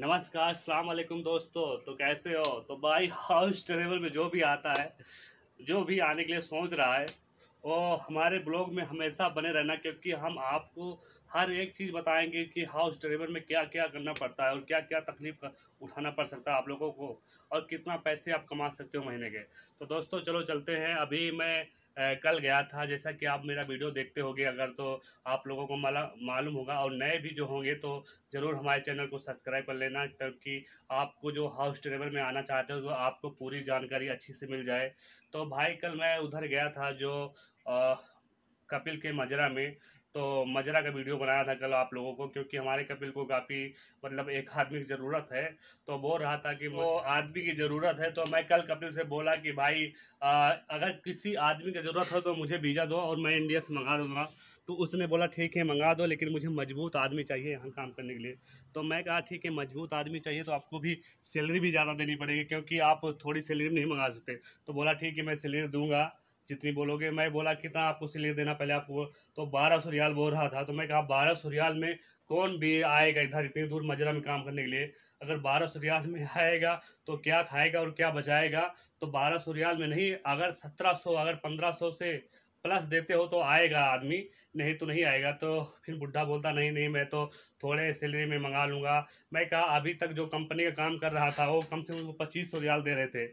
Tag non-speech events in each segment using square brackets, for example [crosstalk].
नमस्कार सलाम वालेकुम दोस्तों तो कैसे हो तो भाई हाउस ट्रेवल में जो भी आता है जो भी आने के लिए सोच रहा है वो हमारे ब्लॉग में हमेशा बने रहना क्योंकि हम आपको हर एक चीज़ बताएंगे कि हाउस ट्रेवल में क्या क्या करना पड़ता है और क्या क्या तकलीफ उठाना पड़ सकता है आप लोगों को और कितना पैसे आप कमा सकते हो महीने के तो दोस्तों चलो चलते हैं अभी मैं कल गया था जैसा कि आप मेरा वीडियो देखते होंगे अगर तो आप लोगों को माला मालूम होगा और नए भी जो होंगे तो ज़रूर हमारे चैनल को सब्सक्राइब कर लेना क्योंकि आपको जो हाउस ट्रेवल में आना चाहते हो तो आपको पूरी जानकारी अच्छी से मिल जाए तो भाई कल मैं उधर गया था जो आ, कपिल के मजरा में तो मजरा का वीडियो बनाया था कल आप लोगों को क्योंकि हमारे कपिल को काफ़ी मतलब एक आदमी की ज़रूरत है तो बोल रहा था कि वो हाँ। आदमी की ज़रूरत है तो मैं कल कपिल से बोला कि भाई आ, अगर किसी आदमी की ज़रूरत हो तो मुझे वीज़ा दो और मैं इंडिया से मंगा दूँगा तो उसने बोला ठीक है मंगा दो लेकिन मुझे मजबूत आदमी चाहिए यहाँ काम करने के लिए तो मैं कहा ठीक है मजबूत आदमी चाहिए तो आपको भी सैलरी भी ज़्यादा देनी पड़ेगी क्योंकि आप थोड़ी सैलरी नहीं मंगा सकते तो बोला ठीक है मैं सैलरी दूँगा जितनी बोलोगे मैं बोला कितना आपको सिले देना पहले आपको तो बारह सौ रियाल बोल रहा था तो मैं कहा बारह सौ रियाल में कौन भी आएगा इधर इतनी दूर मजरा में काम करने के लिए अगर बारह सौ रियाल में [laughs] आएगा तो क्या खाएगा और क्या बचाएगा तो बारह सौ रियाल में नहीं अगर सत्रह सौ अगर पंद्रह सौ से प्लस देते हो तो आएगा आदमी नहीं तो नहीं आएगा तो फिर बुढ़ा बोलता नहीं नहीं मैं तो थोड़े सैलरी में मंगा लूँगा मैं कहा अभी तक जो कंपनी का काम कर रहा था वो कम से कम पच्चीस सौ रियाल दे रहे थे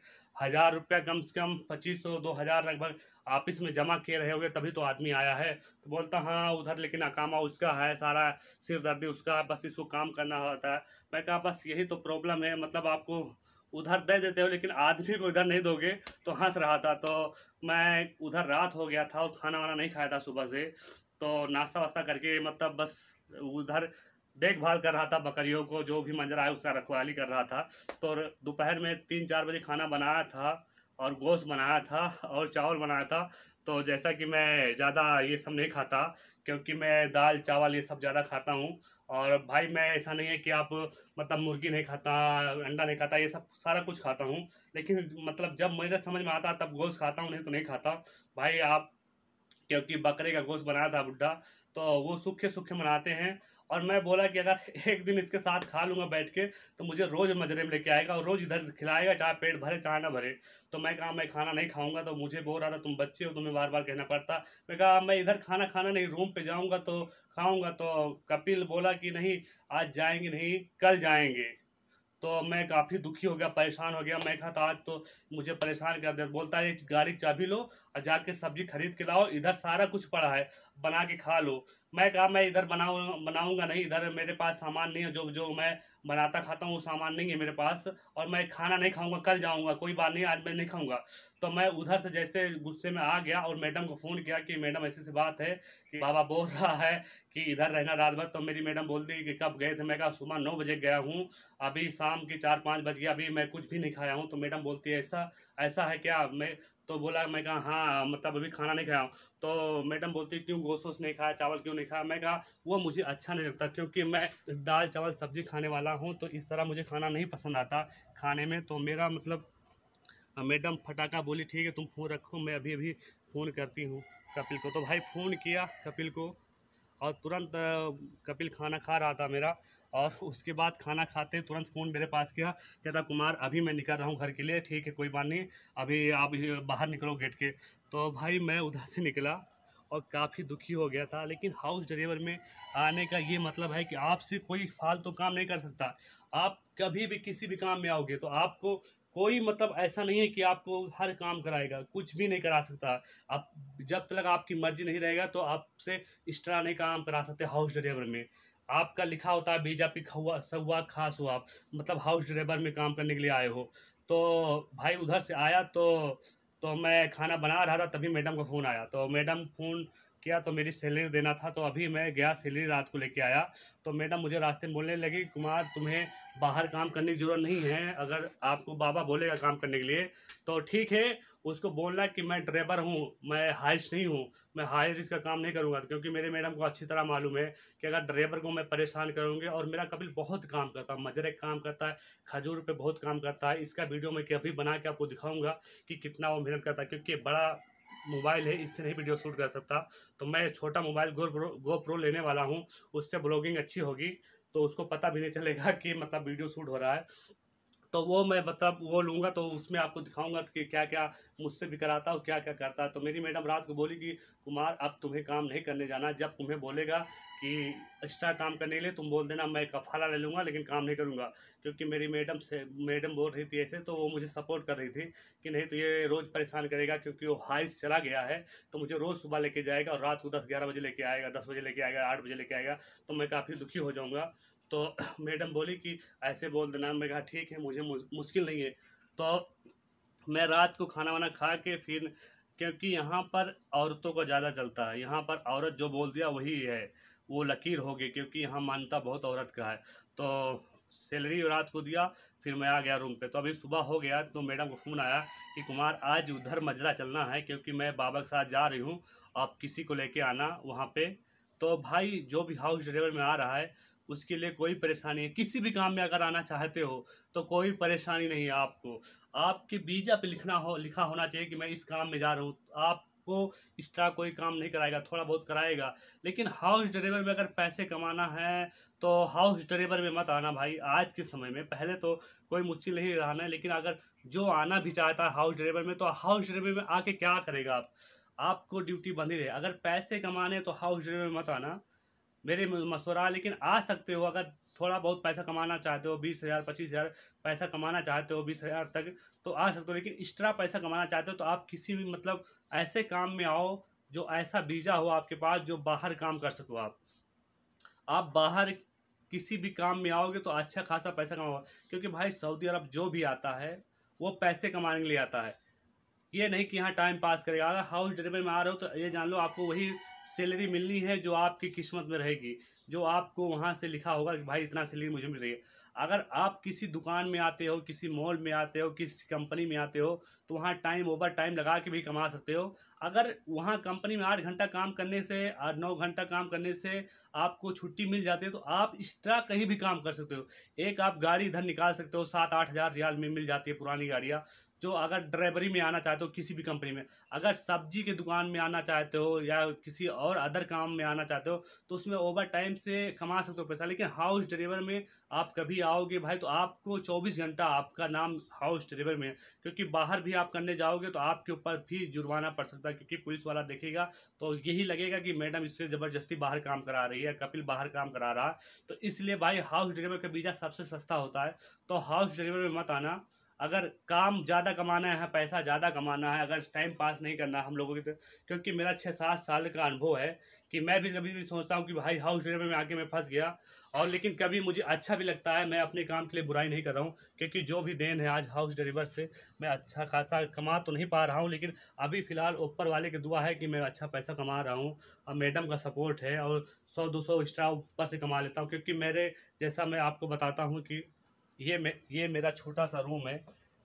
हज़ार रुपया कम से कम पच्चीस सौ दो हज़ार लगभग ऑफिस में जमा किए रहे होंगे तभी तो आदमी आया है तो बोलता हाँ उधर लेकिन अकामा उसका है सारा सिरदर्दी उसका बस इसको काम करना होता है मैं कहा बस यही तो प्रॉब्लम है मतलब आपको उधर दे देते हो लेकिन आदमी को इधर नहीं दोगे तो हंस रहा था तो मैं उधर रात हो गया था और खाना वाना नहीं खाया था सुबह से तो नाश्ता वास्ता करके मतलब बस उधर देखभाल कर रहा था बकरियों को जो भी मंजर आया उसका रखवाली कर रहा था तो दोपहर में तीन चार बजे खाना बनाया था और गोश्त बनाया था और चावल बनाया था तो जैसा कि मैं ज़्यादा ये सब नहीं खाता क्योंकि मैं दाल चावल ये सब ज़्यादा खाता हूँ और भाई मैं ऐसा नहीं है कि आप मतलब मुर्गी नहीं खाता अंडा नहीं खाता ये सब सारा कुछ खाता हूँ लेकिन मतलब जब मुझे समझ में आता तब गोश्त खाता हूँ नहीं तो नहीं खाता भाई आप क्योंकि बकरे का गोश्त बनाया था बुढ़ा तो वो सूखे सूखे मनाते हैं और मैं बोला कि अगर एक दिन इसके साथ खा लूँगा बैठ के तो मुझे रोज़ मजरे में लेके आएगा और रोज़ इधर खिलाएगा चाहे पेट भरे चाहे ना भरे तो मैं कहा मैं खाना नहीं खाऊंगा तो मुझे बोल रहा था तुम बच्चे हो तुम्हें बार बार कहना पड़ता मैं कहा मैं इधर खाना खाना नहीं रूम पे जाऊँगा तो खाऊँगा तो कपिल बोला कि नहीं आज जाएंगे नहीं कल जाएंगे तो मैं काफ़ी दुखी हो गया परेशान हो गया मैं कहा था आज तो मुझे परेशान कर दे बोलता है गाड़ी चाबी लो और जाके सब्जी खरीद के लाओ इधर सारा कुछ पड़ा है बना के खा लो मैं कहा मैं इधर बनाऊ बनाऊँगा नहीं इधर मेरे पास सामान नहीं है जो जो मैं बनाता खाता हूँ वो सामान नहीं है मेरे पास और मैं खाना नहीं खाऊंगा कल जाऊँगा कोई बात नहीं आज मैं नहीं खाऊंगा तो मैं उधर से जैसे गुस्से में आ गया और मैडम को फ़ोन किया कि मैडम ऐसी सी बात है कि बाबा बोल रहा है कि इधर रहना रात भर तो मेरी मैडम बोलती दी कि कब गए थे मैं कहा सुबह नौ बजे गया हूँ अभी शाम के चार पाँच बज गया अभी मैं कुछ भी नहीं खाया हूँ तो मैडम बोलती है ऐसा ऐसा है क्या मैं तो बोला मैं कहा हाँ मतलब अभी खाना नहीं खाया हूँ तो मैडम बोलती क्यों गोश्त नहीं खाया चावल क्यों नहीं खाया मैं कहा वो मुझे अच्छा नहीं लगता क्योंकि मैं दाल चावल सब्जी खाने वाला वाला हूँ तो इस तरह मुझे खाना नहीं पसंद आता खाने में तो मेरा मतलब मैडम फटाका बोली ठीक है तुम फ़ोन रखो मैं अभी अभी फ़ोन करती हूँ कपिल को तो भाई फ़ोन किया कपिल को और तुरंत कपिल खाना खा रहा था मेरा और उसके बाद खाना खाते तुरंत फ़ोन मेरे पास किया कहता कुमार अभी मैं निकल रहा हूँ घर के लिए ठीक है कोई बात नहीं अभी आप बाहर निकलो गेट के तो भाई मैं उधर से निकला और काफ़ी दुखी हो गया था लेकिन हाउस ड्राइवर में आने का ये मतलब है कि आपसे कोई फालतू तो काम नहीं कर सकता आप कभी भी किसी भी काम में आओगे तो आपको कोई मतलब ऐसा नहीं है कि आपको हर काम कराएगा कुछ भी नहीं करा सकता आप जब तक आपकी मर्जी नहीं रहेगा तो आपसे एक्स्ट्रा नहीं काम करा सकते हाउस ड्राइवर में आपका लिखा होता है बीजेपी खवा सवा खास हुआ आप मतलब हाउस ड्राइवर में काम करने के लिए आए हो तो भाई उधर से आया तो तो मैं खाना बना रहा था तभी मैडम का फ़ोन आया तो मैडम फ़ोन किया तो मेरी सैलरी देना था तो अभी मैं गया सैलरी रात को लेके आया तो मैडम मुझे रास्ते में बोलने लगी कुमार तुम्हें बाहर काम करने की ज़रूरत नहीं है अगर आपको बाबा बोलेगा काम करने के लिए तो ठीक है उसको बोलना कि मैं ड्राइवर हूँ मैं हाइस नहीं हूँ मैं हाइश रिस्क का काम नहीं करूँगा क्योंकि मेरे मैडम को अच्छी तरह मालूम है कि अगर ड्राइवर को मैं परेशान करूँगी और मेरा कपिल बहुत काम करता है मजरे काम करता है खजूर पर बहुत काम करता है इसका वीडियो मैं कभी बना के आपको दिखाऊँगा कि कितना वो मेहनत करता है क्योंकि बड़ा मोबाइल है इससे नहीं वीडियो शूट कर सकता तो मैं छोटा mobile GoPro GoPro लेने वाला हूँ उससे ब्लॉगिंग अच्छी होगी तो उसको पता भी नहीं चलेगा कि मतलब वीडियो शूट हो रहा है तो वो मैं मतलब वो लूँगा तो उसमें आपको दिखाऊंगा कि क्या क्या मुझसे भी कराता हूँ क्या क्या करता है तो मेरी मैडम रात को बोली कि कुमार अब तुम्हें काम नहीं करने जाना जब तुम्हें बोलेगा कि एक्स्ट्रा काम करने के लिए तुम बोल देना मैं कफाला ले लूँगा लेकिन काम नहीं करूँगा क्योंकि मेरी मैडम से मैडम बोल रही थी ऐसे तो वो मुझे सपोर्ट कर रही थी कि नहीं तो ये रोज़ परेशान करेगा क्योंकि वो हाइस चला गया है तो मुझे रोज़ सुबह लेके जाएगा और रात को दस ग्यारह बजे लेके आएगा दस बजे लेके आएगा आठ बजे लेके आएगा तो मैं काफ़ी दुखी हो जाऊँगा तो मैडम बोली कि ऐसे बोल देना मैं कहा ठीक है मुझे मुश्किल नहीं है तो मैं रात को खाना वाना खा के फिर क्योंकि यहाँ पर औरतों का ज़्यादा चलता है यहाँ पर औरत जो बोल दिया वही है वो लकीर हो गई क्योंकि यहाँ मानता बहुत औरत का है तो सैलरी रात को दिया फिर मैं आ गया रूम पे तो अभी सुबह हो गया तो मैडम को फ़ोन आया कि कुमार आज उधर मजरा चलना है क्योंकि मैं बाबा के साथ जा रही हूँ आप किसी को लेके आना वहाँ पे तो भाई जो भी हाउस ड्राइवर में आ रहा है उसके लिए कोई परेशानी है किसी भी काम में अगर आना चाहते हो तो कोई परेशानी नहीं है आपको आपके बीजा पे लिखना हो लिखा होना चाहिए कि मैं इस काम में जा रहा हूँ आपको एक्स्ट्रा कोई काम नहीं कराएगा थोड़ा बहुत कराएगा लेकिन हाउस ड्राइवर में अगर पैसे कमाना है तो हाउस ड्राइवर में मत आना भाई आज के समय में पहले तो कोई मुश्किल नहीं रहना है लेकिन अगर जो आना भी चाहता है हाउस ड्राइवर में तो हाउस ड्राइवर में आके क्या करेगा आप आपको ड्यूटी बंदी रहे अगर पैसे कमाने तो हाउस ड्राइवर में मत आना मेरे मशवरा है लेकिन आ सकते हो अगर थोड़ा बहुत पैसा कमाना चाहते हो बीस हज़ार पच्चीस हज़ार पैसा कमाना चाहते हो बीस हज़ार तक तो आ सकते हो लेकिन एक्स्ट्रा पैसा कमाना चाहते हो तो आप किसी भी मतलब ऐसे काम में आओ जो ऐसा वीज़ा हो आपके पास जो बाहर काम कर सको आप आप बाहर किसी भी काम में आओगे तो अच्छा खासा पैसा कमाओ क्योंकि भाई सऊदी अरब जो भी आता है वो पैसे कमाने के लिए आता है ये नहीं कि यहाँ टाइम पास करेगा अगर हाउस ड्राइवर में आ रहे हो तो ये जान लो आपको वही सैलरी मिलनी है जो आपकी किस्मत में रहेगी जो आपको वहाँ से लिखा होगा कि भाई इतना सैलरी मुझे मिल रही है अगर आप किसी दुकान में आते हो किसी मॉल में आते हो किसी कंपनी में आते हो तो वहाँ टाइम ओवर टाइम लगा के भी कमा सकते हो अगर वहाँ कंपनी में आठ घंटा काम करने से आठ नौ घंटा काम करने से आपको छुट्टी मिल जाती है तो आप एक्स्ट्रा कहीं भी काम कर सकते हो एक आप गाड़ी इधर निकाल सकते हो सात आठ हज़ार रियाल में मिल जाती है पुरानी गाड़ियाँ जो अगर ड्राइवरी में आना चाहते हो किसी भी कंपनी में अगर सब्जी के दुकान में आना चाहते हो या किसी और अदर काम में आना चाहते हो तो उसमें ओवर टाइम से कमा सकते हो पैसा लेकिन हाउस ड्राइवर में आप कभी आओगे भाई तो आपको 24 घंटा आपका नाम हाउस ड्राइवर में क्योंकि बाहर भी आप करने जाओगे तो आपके ऊपर भी जुर्माना पड़ सकता है क्योंकि पुलिस वाला देखेगा तो यही लगेगा कि मैडम इससे ज़बरदस्ती बाहर काम करा रही है कपिल बाहर काम करा रहा है तो इसलिए भाई हाउस ड्राइवर का वीज़ा सबसे सस्ता होता है तो हाउस ड्राइवर में मत आना अगर काम ज़्यादा कमाना है पैसा ज़्यादा कमाना है अगर टाइम पास नहीं करना हम लोगों की तो क्योंकि मेरा छः सात साल का अनुभव है कि मैं भी कभी भी सोचता हूँ कि भाई हाउस रेट में आके मैं फंस गया और लेकिन कभी मुझे अच्छा भी लगता है मैं अपने काम के लिए बुराई नहीं कर रहा हूँ क्योंकि जो भी देन है आज हाउस डिलीवर से मैं अच्छा खासा कमा तो नहीं पा रहा हूँ लेकिन अभी फ़िलहाल ऊपर वाले की दुआ है कि मैं अच्छा पैसा कमा रहा हूँ और मैडम का सपोर्ट है और सौ दो सौ एक्स्ट्रा ऊपर से कमा लेता हूँ क्योंकि मेरे जैसा मैं आपको बताता हूँ कि ये मे ये मेरा छोटा सा रूम है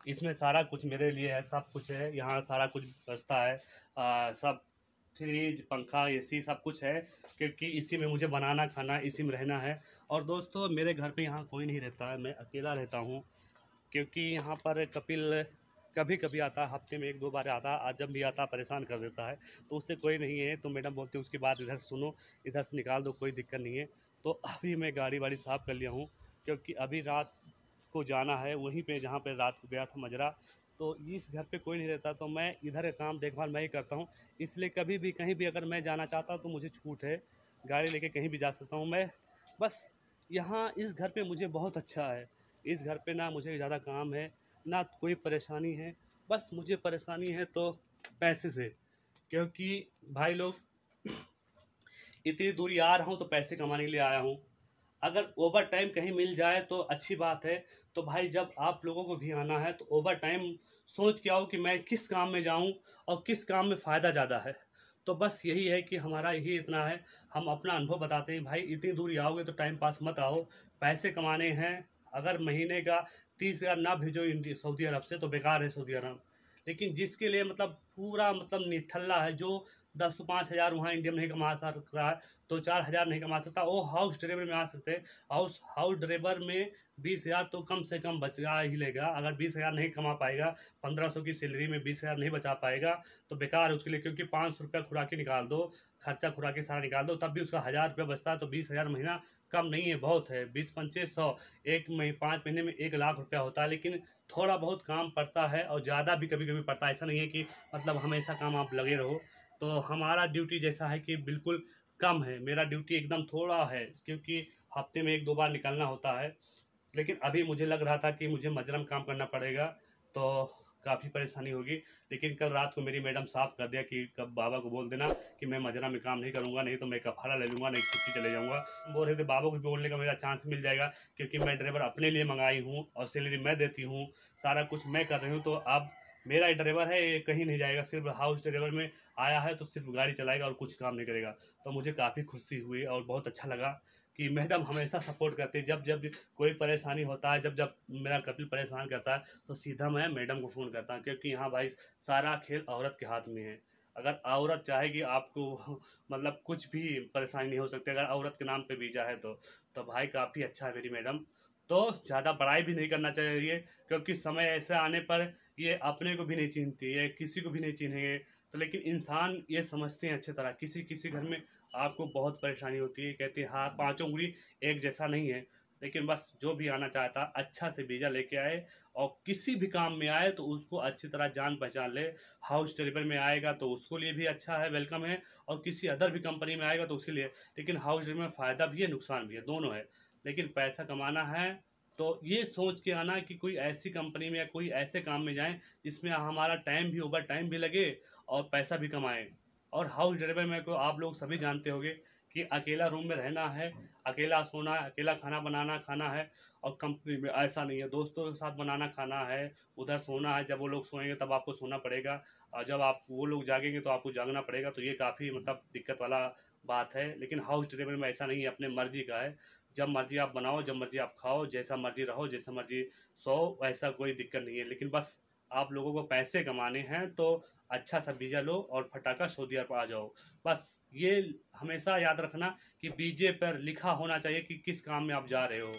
इसमें सारा कुछ मेरे लिए है सब कुछ है यहाँ सारा कुछ बचता है आ, सब फ्रिज पंखा एसी सब कुछ है क्योंकि इसी में मुझे बनाना खाना इसी में रहना है और दोस्तों मेरे घर पे यहाँ कोई नहीं रहता है मैं अकेला रहता हूँ क्योंकि यहाँ पर कपिल कभी कभी आता हफ्ते में एक दो बार आता आज जब भी आता परेशान कर देता है तो उससे कोई नहीं है तो मैडम बोलते उसकी बात इधर सुनो इधर से निकाल दो कोई दिक्कत नहीं है तो अभी मैं गाड़ी वाड़ी साफ़ कर लिया हूँ क्योंकि अभी रात को जाना है वहीं पे जहाँ पे रात को गया था मजरा तो इस घर पे कोई नहीं रहता तो मैं इधर का काम देखभाल मैं ही करता हूँ इसलिए कभी भी कहीं भी अगर मैं जाना चाहता हूँ तो मुझे छूट है गाड़ी लेके कहीं भी जा सकता हूँ मैं बस यहाँ इस घर पे मुझे बहुत अच्छा है इस घर पे ना मुझे ज़्यादा काम है ना कोई परेशानी है बस मुझे परेशानी है तो पैसे से क्योंकि भाई लोग इतनी दूरी आ रहा हूँ तो पैसे कमाने के लिए आया हूँ अगर ओवर टाइम कहीं मिल जाए तो अच्छी बात है तो भाई जब आप लोगों को भी आना है तो ओवर टाइम सोच के आओ कि मैं किस काम में जाऊं और किस काम में फ़ायदा ज़्यादा है तो बस यही है कि हमारा यही इतना है हम अपना अनुभव बताते हैं भाई इतनी दूरी आओगे तो टाइम पास मत आओ पैसे कमाने हैं अगर महीने का तीस हज़ार ना भेजो इंडिया सऊदी अरब से तो बेकार है सऊदी अरब लेकिन जिसके लिए मतलब पूरा मतलब निठल्ला है जो दस पाँच हज़ार वहाँ इंडिया में नहीं कमा सकता है दो तो चार हज़ार नहीं कमा सकता वो हाउस ड्राइवर में आ सकते हाउस हाउस ड्राइवर में बीस हज़ार तो कम से कम बचा ही लेगा अगर बीस हज़ार नहीं कमा पाएगा पंद्रह सौ की सैलरी में बीस हज़ार नहीं बचा पाएगा तो बेकार है उसके लिए क्योंकि पाँच सौ रुपया खुराकी निकाल दो खर्चा खुराकी सारा निकाल दो तब भी उसका हज़ार रुपया बचता है तो बीस हज़ार महीना कम नहीं है बहुत है बीस पंचे सौ एक महीने पाँच महीने में एक लाख रुपया होता है लेकिन थोड़ा बहुत काम पड़ता है और ज़्यादा भी कभी कभी पड़ता है ऐसा नहीं है कि मतलब हमेशा काम आप लगे रहो तो हमारा ड्यूटी जैसा है कि बिल्कुल कम है मेरा ड्यूटी एकदम थोड़ा है क्योंकि हफ्ते में एक दो बार निकलना होता है लेकिन अभी मुझे लग रहा था कि मुझे मजरम काम करना पड़ेगा तो काफ़ी परेशानी होगी लेकिन कल रात को मेरी मैडम साफ कर दिया कि कब बाबा को बोल देना कि मैं मजरा में काम नहीं करूँगा नहीं तो मैं कफारा ले लूँगा नहीं छुट्टी चले जाऊँगा बोल रहे थे बाबा को बोलने का मेरा चांस मिल जाएगा क्योंकि मैं ड्राइवर अपने लिए मंगाई हूँ और सैलरी मैं देती हूँ सारा कुछ मैं कर रही हूँ तो अब मेरा ड्राइवर है ये कहीं नहीं जाएगा सिर्फ हाउस ड्राइवर में आया है तो सिर्फ गाड़ी चलाएगा और कुछ काम नहीं करेगा तो मुझे काफ़ी खुशी हुई और बहुत अच्छा लगा कि मैडम हमेशा सपोर्ट करती है जब जब कोई परेशानी होता है जब जब मेरा कपिल परेशान करता है तो सीधा मैं मैडम को फ़ोन करता हूँ क्योंकि यहाँ भाई सारा खेल औरत के हाथ में है अगर औरत चाहेगी आपको [laughs] मतलब कुछ भी परेशानी नहीं हो सकती अगर औरत के नाम पे वीज़ा है तो तो भाई काफ़ी अच्छा है मेरी मैडम तो ज़्यादा पढ़ाई भी नहीं करना चाहिए क्योंकि समय ऐसे आने पर ये अपने को भी नहीं चिन्हती है किसी को भी नहीं चिन्हेंगे तो लेकिन इंसान ये समझते हैं अच्छे तरह किसी किसी घर में आपको बहुत परेशानी होती है कहती है हाँ पाँचों उंगली एक जैसा नहीं है लेकिन बस जो भी आना चाहता अच्छा से वीज़ा लेके आए और किसी भी काम में आए तो उसको अच्छी तरह जान पहचान ले हाउस डिलीवर में आएगा तो उसको लिए भी अच्छा है वेलकम है और किसी अदर भी कंपनी में आएगा तो उसके लिए लेकिन हाउस डिलीवर में फ़ायदा भी है नुकसान भी है दोनों है लेकिन पैसा कमाना है तो ये सोच के आना कि कोई ऐसी कंपनी में या कोई ऐसे काम में जाएं जिसमें हमारा टाइम भी ओवर टाइम भी लगे और पैसा भी कमाएं और हाउस जरबे में को आप लोग सभी जानते होंगे कि अकेला रूम में रहना है अकेला सोना है अकेला खाना बनाना खाना है और कंपनी में ऐसा नहीं है दोस्तों के साथ बनाना खाना है उधर सोना है जब वो लोग सोएंगे तब आपको सोना पड़ेगा और जब आप वो लोग जागेंगे तो आपको जागना पड़ेगा तो ये काफ़ी मतलब दिक्कत वाला बात है लेकिन हाउस डिलीवरी में ऐसा नहीं है अपने मर्जी का है जब मर्जी आप बनाओ जब मर्जी आप खाओ जैसा मर्जी रहो जैसा मर्जी सो ऐसा कोई दिक्कत नहीं है लेकिन बस आप लोगों को पैसे कमाने हैं तो अच्छा सा बीजा लो और फटाका सऊदी अरब आ जाओ बस ये हमेशा याद रखना कि बीजे पर लिखा होना चाहिए कि किस काम में आप जा रहे हो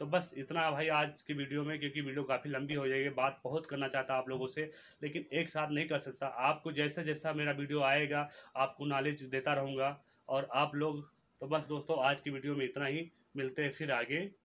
तो बस इतना भाई आज की वीडियो में क्योंकि वीडियो काफ़ी लंबी हो जाएगी बात बहुत करना चाहता आप लोगों से लेकिन एक साथ नहीं कर सकता आपको जैसा जैसा मेरा वीडियो आएगा आपको नॉलेज देता रहूँगा और आप लोग तो बस दोस्तों आज की वीडियो में इतना ही मिलते हैं फिर आगे